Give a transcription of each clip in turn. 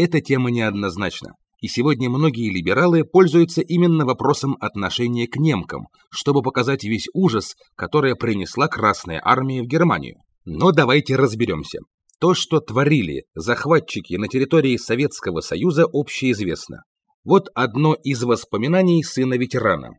Эта тема неоднозначна, и сегодня многие либералы пользуются именно вопросом отношения к немкам, чтобы показать весь ужас, который принесла Красная Армия в Германию. Но давайте разберемся. То, что творили захватчики на территории Советского Союза, общеизвестно. Вот одно из воспоминаний сына ветерана.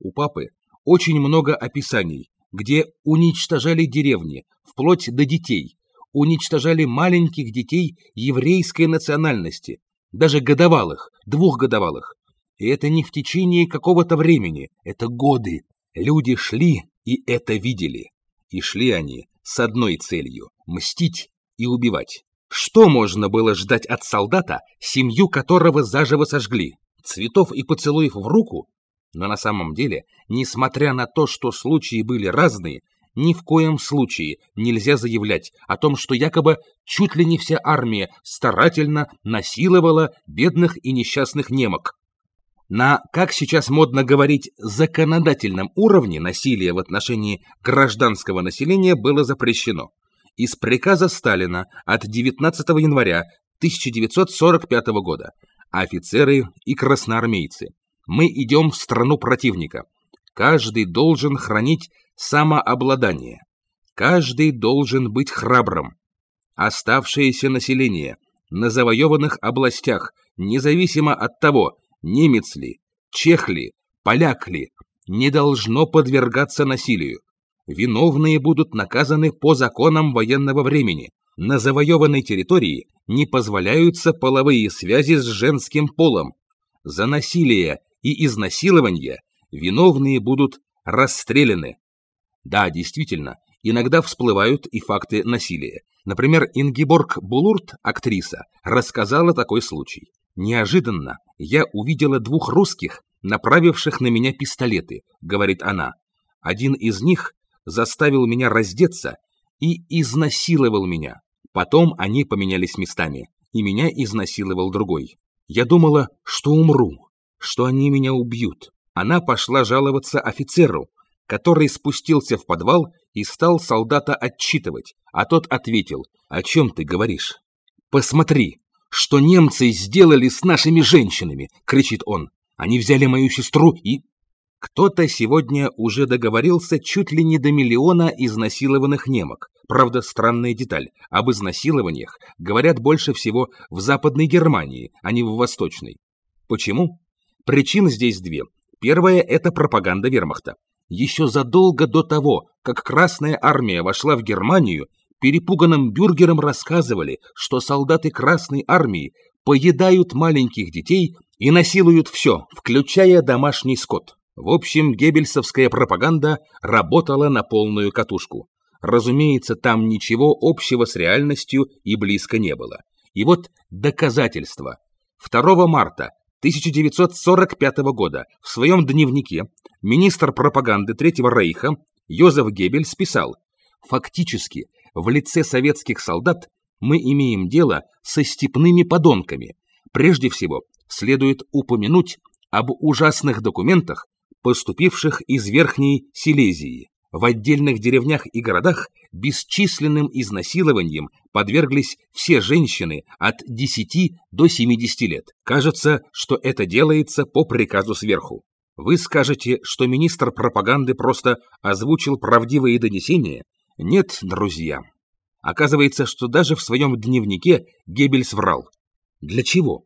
У папы очень много описаний, где уничтожали деревни, вплоть до детей, уничтожали маленьких детей еврейской национальности, даже годовалых, двухгодовалых. И это не в течение какого-то времени, это годы. Люди шли и это видели. И шли они с одной целью – мстить и убивать. Что можно было ждать от солдата, семью которого заживо сожгли? Цветов и поцелуев в руку? Но на самом деле, несмотря на то, что случаи были разные, ни в коем случае нельзя заявлять о том, что якобы чуть ли не вся армия старательно насиловала бедных и несчастных немок. На, как сейчас модно говорить, законодательном уровне насилие в отношении гражданского населения было запрещено. Из приказа Сталина от 19 января 1945 года офицеры и красноармейцы. Мы идем в страну противника. Каждый должен хранить самообладание. Каждый должен быть храбрым. Оставшееся население на завоеванных областях, независимо от того, немец ли, чех ли, поляк ли, не должно подвергаться насилию. Виновные будут наказаны по законам военного времени. На завоеванной территории не позволяются половые связи с женским полом. За насилие и изнасилование виновные будут расстреляны. Да, действительно, иногда всплывают и факты насилия. Например, Ингиборг Булурт, актриса, рассказала такой случай. «Неожиданно я увидела двух русских, направивших на меня пистолеты», — говорит она. «Один из них заставил меня раздеться и изнасиловал меня. Потом они поменялись местами, и меня изнасиловал другой. Я думала, что умру, что они меня убьют она пошла жаловаться офицеру, который спустился в подвал и стал солдата отчитывать, а тот ответил, «О чем ты говоришь?» «Посмотри, что немцы сделали с нашими женщинами!» — кричит он. «Они взяли мою сестру и...» Кто-то сегодня уже договорился чуть ли не до миллиона изнасилованных немок. Правда, странная деталь. Об изнасилованиях говорят больше всего в Западной Германии, а не в Восточной. Почему? Причин здесь две. Первое – это пропаганда вермахта. Еще задолго до того, как Красная Армия вошла в Германию, перепуганным бюргерам рассказывали, что солдаты Красной Армии поедают маленьких детей и насилуют все, включая домашний скот. В общем, геббельсовская пропаганда работала на полную катушку. Разумеется, там ничего общего с реальностью и близко не было. И вот доказательство. 2 марта 1945 года в своем дневнике министр пропаганды Третьего Рейха Йозеф Геббельс писал «Фактически, в лице советских солдат мы имеем дело со степными подонками. Прежде всего, следует упомянуть об ужасных документах, поступивших из Верхней Силезии в отдельных деревнях и городах бесчисленным изнасилованием подверглись все женщины от 10 до 70 лет. Кажется, что это делается по приказу сверху. Вы скажете, что министр пропаганды просто озвучил правдивые донесения? Нет, друзья. Оказывается, что даже в своем дневнике Геббельс врал. Для чего?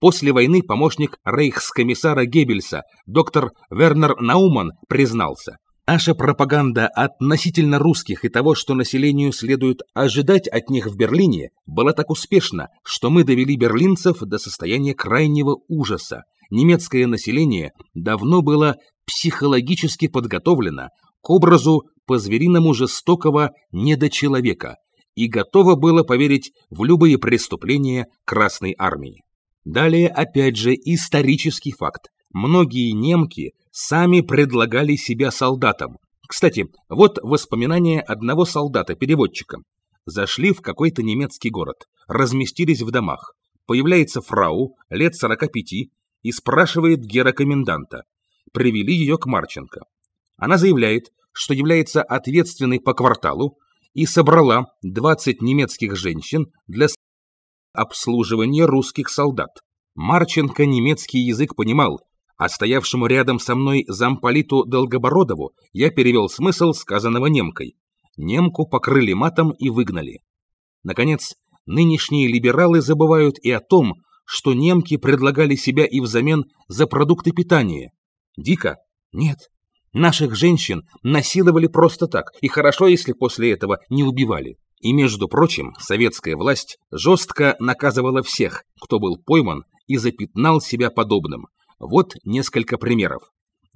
После войны помощник рейхскомиссара Геббельса, доктор Вернер Науман, признался, Наша пропаганда относительно русских и того, что населению следует ожидать от них в Берлине, была так успешна, что мы довели берлинцев до состояния крайнего ужаса. Немецкое население давно было психологически подготовлено к образу по-звериному жестокого недочеловека и готово было поверить в любые преступления Красной Армии. Далее опять же исторический факт. Многие немки сами предлагали себя солдатам. Кстати, вот воспоминание одного солдата-переводчика. Зашли в какой-то немецкий город, разместились в домах. Появляется фрау, лет 45, и спрашивает коменданта. Привели ее к Марченко. Она заявляет, что является ответственной по кварталу и собрала 20 немецких женщин для обслуживания русских солдат. Марченко немецкий язык понимал, а рядом со мной замполиту Долгобородову я перевел смысл сказанного немкой. Немку покрыли матом и выгнали. Наконец, нынешние либералы забывают и о том, что немки предлагали себя и взамен за продукты питания. Дико? Нет. Наших женщин насиловали просто так, и хорошо, если после этого не убивали. И, между прочим, советская власть жестко наказывала всех, кто был пойман и запятнал себя подобным – вот несколько примеров.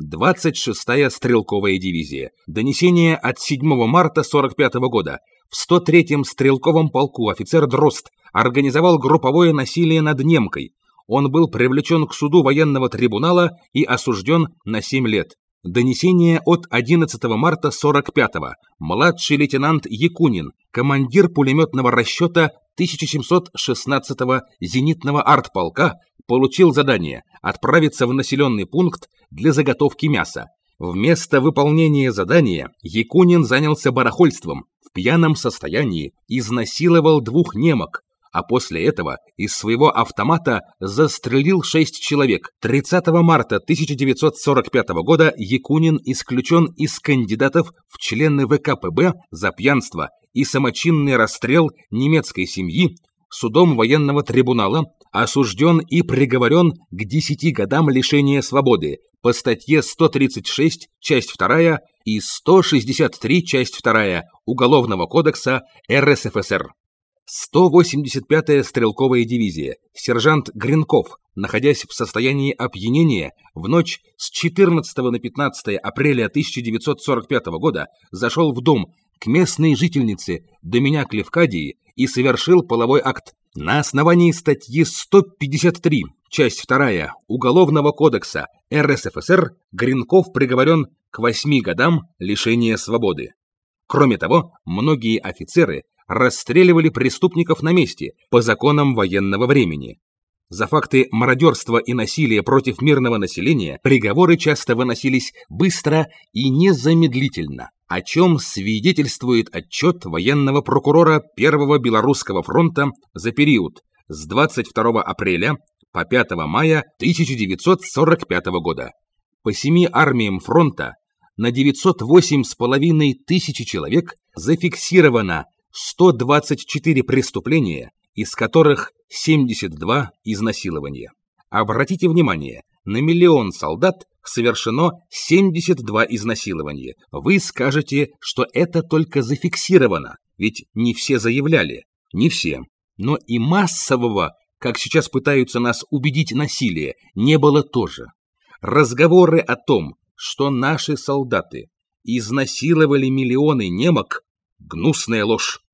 26-я стрелковая дивизия. Донесение от 7 марта 45 года. В 103-м стрелковом полку офицер Дрост организовал групповое насилие над немкой. Он был привлечен к суду военного трибунала и осужден на 7 лет. Донесение от 11 марта 45-го. Младший лейтенант Якунин, командир пулеметного расчета 1716-го зенитного артполка, получил задание отправиться в населенный пункт для заготовки мяса. Вместо выполнения задания Якунин занялся барахольством, в пьяном состоянии изнасиловал двух немок, а после этого из своего автомата застрелил шесть человек. 30 марта 1945 года Якунин исключен из кандидатов в члены ВКПБ за пьянство и самочинный расстрел немецкой семьи судом военного трибунала осужден и приговорен к 10 годам лишения свободы по статье 136, часть 2 и 163, часть 2 Уголовного кодекса РСФСР. 185-я стрелковая дивизия, сержант Гринков, находясь в состоянии опьянения, в ночь с 14 на 15 апреля 1945 года зашел в дом, к местной жительнице до Доминяк Левкадии и совершил половой акт. На основании статьи 153, часть 2 Уголовного кодекса РСФСР Гринков приговорен к 8 годам лишения свободы. Кроме того, многие офицеры расстреливали преступников на месте по законам военного времени. За факты мародерства и насилия против мирного населения приговоры часто выносились быстро и незамедлительно о чем свидетельствует отчет военного прокурора Первого Белорусского фронта за период с 22 апреля по 5 мая 1945 года. По семи армиям фронта на 908,5 тысячи человек зафиксировано 124 преступления, из которых 72 изнасилования. Обратите внимание, на миллион солдат совершено 72 изнасилования. Вы скажете, что это только зафиксировано, ведь не все заявляли, не все. Но и массового, как сейчас пытаются нас убедить насилие, не было тоже. Разговоры о том, что наши солдаты изнасиловали миллионы немок – гнусная ложь.